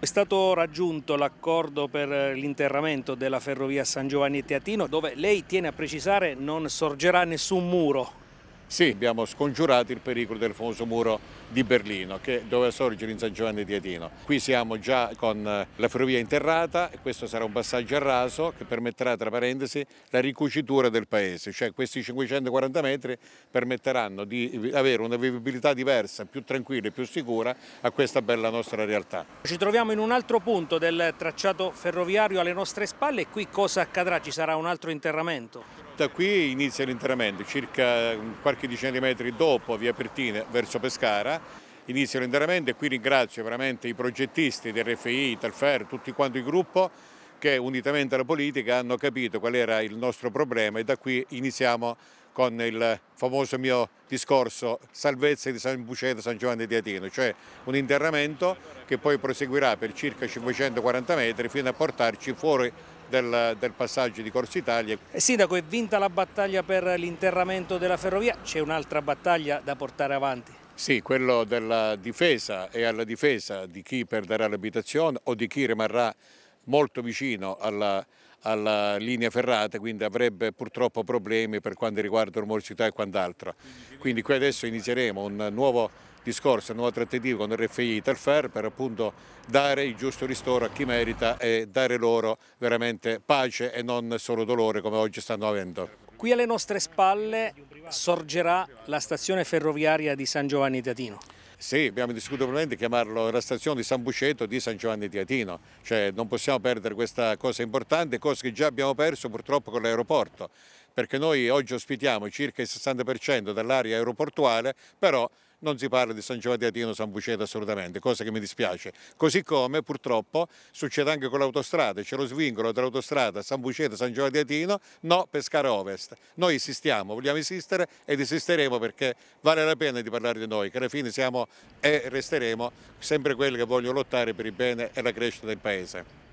È stato raggiunto l'accordo per l'interramento della ferrovia San Giovanni e Teatino dove lei tiene a precisare non sorgerà nessun muro. Sì, abbiamo scongiurato il pericolo del famoso muro di Berlino che doveva sorgere in San Giovanni di Atino. Qui siamo già con eh, la ferrovia interrata e questo sarà un passaggio a raso che permetterà, tra parentesi, la ricucitura del paese, cioè questi 540 metri permetteranno di avere una vivibilità diversa, più tranquilla e più sicura a questa bella nostra realtà. Ci troviamo in un altro punto del tracciato ferroviario alle nostre spalle e qui cosa accadrà? Ci sarà un altro interramento? Da qui inizia l'interramento, circa qualche decina di metri dopo via Pertine verso Pescara, inizia l'interramento e qui ringrazio veramente i progettisti di RFI, Italfer, tutti quanti il gruppo che unitamente alla politica hanno capito qual era il nostro problema e da qui iniziamo con il famoso mio discorso salvezza di San Buceto San Giovanni di Atino, cioè un interramento che poi proseguirà per circa 540 metri fino a portarci fuori del, del, passaggio di Corso Italia. Eh, Sindaco, è vinta la battaglia per l'interramento della ferrovia, c'è un'altra battaglia da portare avanti? Sì, quello della difesa e alla difesa di chi perderà l'abitazione o di chi rimarrà molto vicino alla, alla linea ferrata, quindi avrebbe purtroppo problemi per quanto riguarda l'umorosità e quant'altro. Quindi qui adesso inizieremo un nuovo discorso, al nuovo trattativo con RFI Italfer per appunto dare il giusto ristoro a chi merita e dare loro veramente pace e non solo dolore come oggi stanno avendo. Qui alle nostre spalle sorgerà la stazione ferroviaria di San Giovanni Tatino. Sì, abbiamo discusso probabilmente di chiamarlo la stazione di San Buceto di San Giovanni di Atino, cioè non possiamo perdere questa cosa importante, cosa che già abbiamo perso purtroppo con l'aeroporto, perché noi oggi ospitiamo circa il 60% dell'area aeroportuale, però non si parla di San Giovanni Atino, San Buceto assolutamente, cosa che mi dispiace. Così come purtroppo succede anche con l'autostrada, c'è lo svincolo tra l'autostrada San Buceto, San Giovanni Atino, no Pescara Ovest. Noi insistiamo, vogliamo insistere ed insisteremo perché vale la pena di parlare di noi, che alla fine siamo e resteremo sempre quelli che vogliono lottare per il bene e la crescita del Paese.